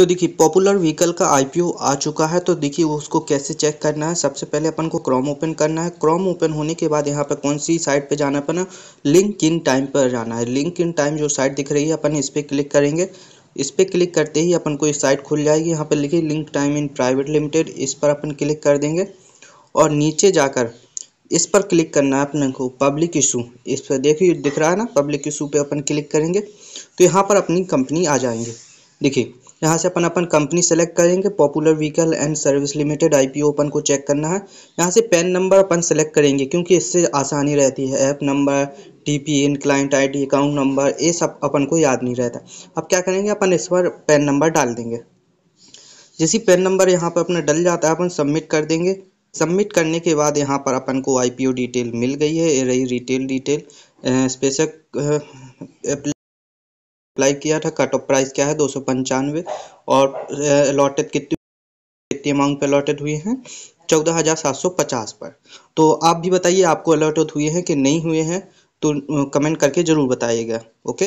तो देखिए popular vehicle का आईपीओ आ चुका है तो देखिए उसको कैसे चेक करना है सबसे पहले अपन को क्रोम ओपन करना है क्रोम ओपन होने के बाद यहाँ पर कौन सी साइट पे जाना अपना लिंक इन टाइम पर जाना है लिंक इन टाइम जो साइट दिख रही है अपन इस पर क्लिक करेंगे इस पर क्लिक करते ही अपन को ये साइट खुल जाएगी यहाँ पर लिखे link time in private limited इस पर अपन क्लिक कर देंगे और नीचे जाकर इस पर क्लिक करना है अपने को पब्लिक इशू इस पर देखिए दिख रहा है ना पब्लिक इशू पे अपन क्लिक करेंगे तो यहाँ पर अपनी कंपनी आ जाएंगे देखिए यहाँ से अपन अपन कंपनी सेलेक्ट करेंगे popular vehicle and service limited IPO अपन को चेक करना है यहाँ से पैन नंबर अपन सेलेक्ट करेंगे क्योंकि इससे आसानी रहती है app number T P in client ID account number ये सब अपन को याद नहीं रहता अब क्या करेंगे अपन इस पर पैन नंबर डाल देंगे जैसे पैन नंबर यहाँ पर अपना डल जाता है अपन सबमिट कर देंगे सबमिट करने के बाद यहाँ पर अपन को ओ डिटेल मिल गई है ये रही रिटेल डिटेल स्पेशल अप्लाई किया था कट ऑफ प्राइस क्या है दो सौ पंचानवे और अलॉटेड कितनी कितनी अमाउंट पे अलॉटेड हुए हैं चौदह हज़ार सात सौ पचास पर तो आप भी बताइए आपको अलॉटेड हुए हैं कि नहीं हुए हैं तो कमेंट करके ज़रूर बताइएगा ओके